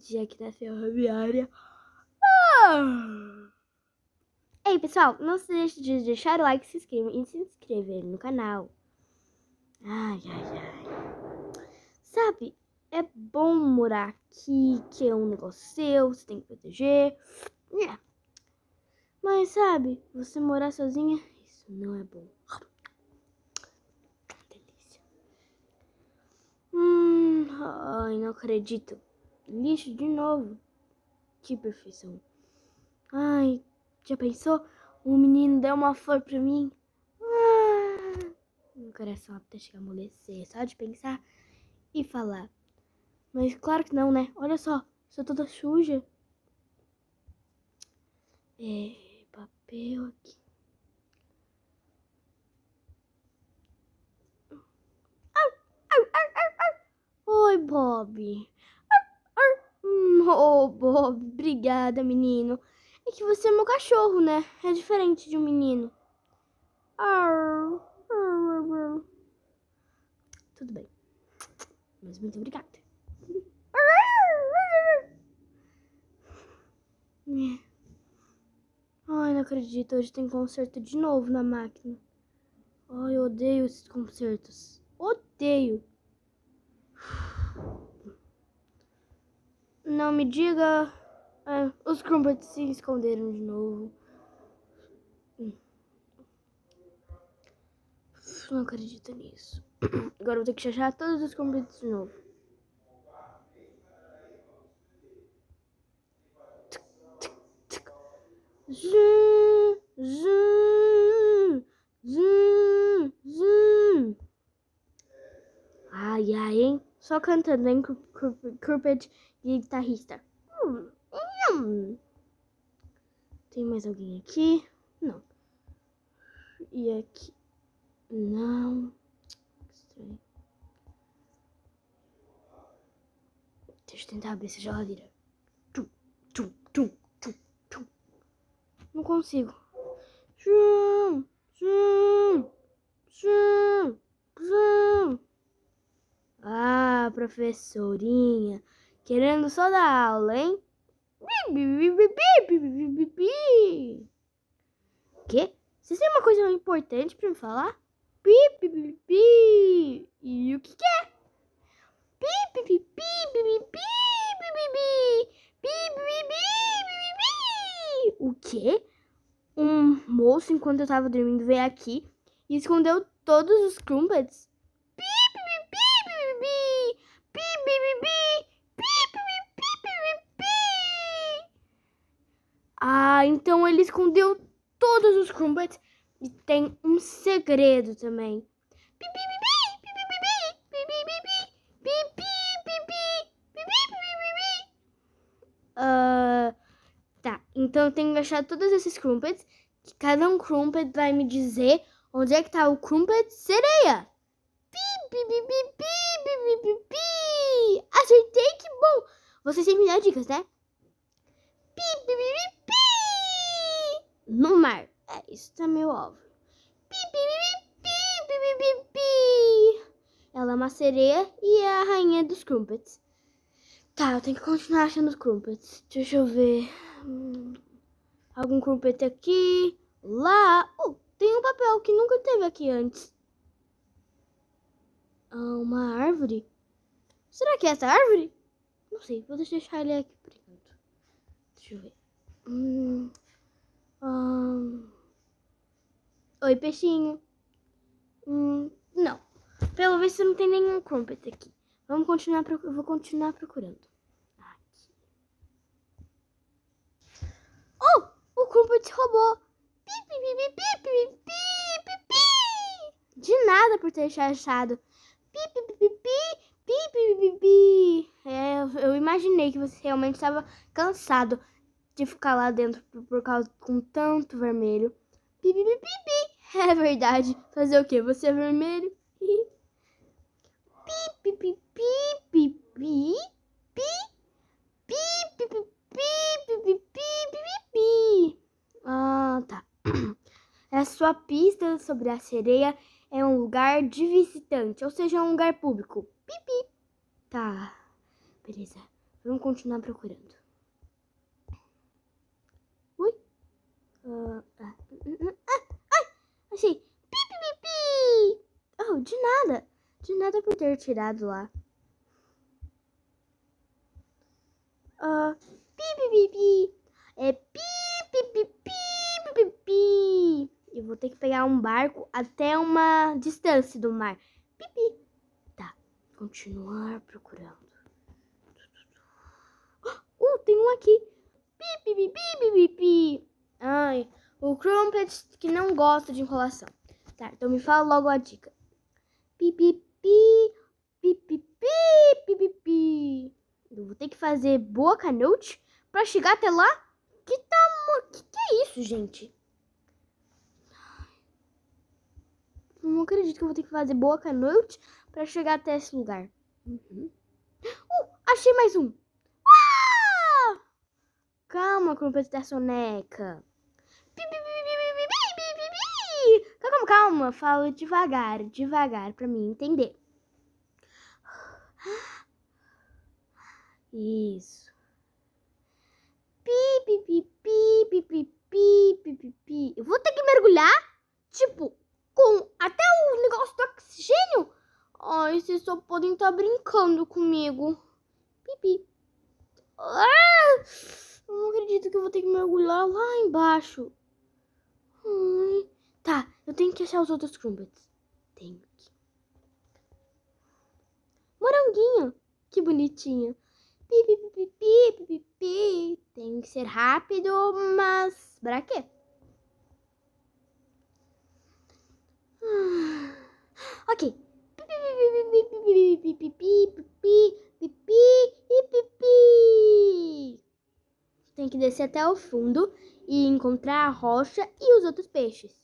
dia aqui na ferroviária. Ah! Ei, pessoal, não se deixe de deixar o like, se inscrever e se inscrever no canal. Ai, ai, ai. Sabe, é bom morar aqui, que é um negócio seu, você tem que proteger. Yeah. Mas sabe, você morar sozinha, isso não é bom. Delícia. Hum, ai, não acredito lixo de novo. Que perfeição. Ai, já pensou? O menino deu uma flor pra mim. Ah, meu coração até chegar a amolecer, só de pensar e falar. Mas claro que não, né? Olha só, sou toda suja. É, papel aqui. Oi, Bob. Oh, oh, obrigada, menino. É que você é meu cachorro, né? É diferente de um menino. Arr, arr, arr. Tudo bem. Mas muito obrigada. É. Ai, não acredito. Hoje tem concerto de novo na máquina. Ai, eu odeio esses concertos. Odeio. Não me diga. É, os Crumpets se esconderam de novo. Hum. Não acredito nisso. Agora vou ter que achar todos os Crumpets de novo. só cantando, hein, Cupid guitarrista. Hum, hum. Tem mais alguém aqui? Não. E aqui? Não. Deixa eu tentar abrir essa geladeira. Tum, tum, tum, tum, tum. Não consigo. professorinha querendo só dar aula, hein? Quê? Você tem uma coisa importante para me falar? Pi, pi, pi, pi. E o que, que é? Pi, pi, pi, pi, pi, pi, pi, pi, O quê? Um moço, enquanto eu tava dormindo, veio aqui e escondeu todos os crumpets Ah, então ele escondeu todos os crumpets e tem um segredo também. tá, então eu tenho que achar todos esses Crumpets. Que cada um Crumpet vai me dizer onde é que tá o Crumpet sereia. Pi, pi, Acertei, que bom! Vocês sempre me dar dicas, né? Pi, pi, pi, pi no mar. É, isso tá meio óbvio. Pi, pi, pi, pi, Ela é uma sereia e é a rainha dos crumpets. Tá, eu tenho que continuar achando os crumpets. Deixa eu ver. Hum, algum crumpet aqui. Lá. Oh, tem um papel que nunca teve aqui antes. Ah, uma árvore. Será que é essa árvore? Não sei, vou deixar ele aqui por enquanto. Deixa eu ver. Hum... Hum... Oi, peixinho. Hum, não. Pelo visto não tem nenhum crumpet aqui. Vamos continuar, eu vou continuar procurando. Aqui. Oh! O crumpet roubou. Pi, pi, pi, pi, pi, pi, pi, pi. De nada por ter achado. Pi, pi, pi, pi, pi. Pi, pi, pi, pi. É, eu imaginei que você realmente estava cansado de ficar lá dentro por causa com tanto vermelho. Pi, pi, pi, é verdade. Fazer o quê? Você é vermelho? Pi, pi, pi, pi, pi, pi, pi, pi, pi, pi, pi, pi, Ah, tá. A sua pista sobre a sereia é um lugar de visitante, ou seja, um lugar público. Pipi. Tá. Beleza. Vamos continuar procurando. Uh, ah, ah, achei. Pi, Oh, de nada. De nada por ter tirado lá. Uh, pi, pi, pi, É pi, pi, pi, pi, pi, Eu vou ter que pegar um barco até uma distância do mar. pipi Tá. Continuar procurando. Uh, tem um aqui. Pi, pi, pi, pi, pi, pi. Ai, o Crumpet que não gosta de enrolação. Tá, então me fala logo a dica. Pipipi, pipipi, pipipi. Eu vou ter que fazer boa canote pra chegar até lá? Que tamo... Que que é isso, gente? não acredito que eu vou ter que fazer boa canote pra chegar até esse lugar. Uhum. Uh, achei mais um. Ah! Calma, Crumpet da Soneca. calma, fala devagar, devagar, para mim entender. Isso. Pi, pi, pi, pi, pi, pi, pi, pi, pi, pi. Eu vou ter que mergulhar, tipo, com até o negócio do oxigênio? Ai, vocês só podem estar tá brincando comigo. Pipi. Ah! Eu não acredito que eu vou ter que mergulhar lá embaixo. Hum, tá, eu tenho que achar os outros Crumbets. Tenho que. Moranguinho! Que bonitinho. Pi, pi, pi, pi, pi, pi, Tem que ser rápido, mas... Pra quê? Ok. Tem que descer até o fundo e encontrar a rocha e os outros peixes.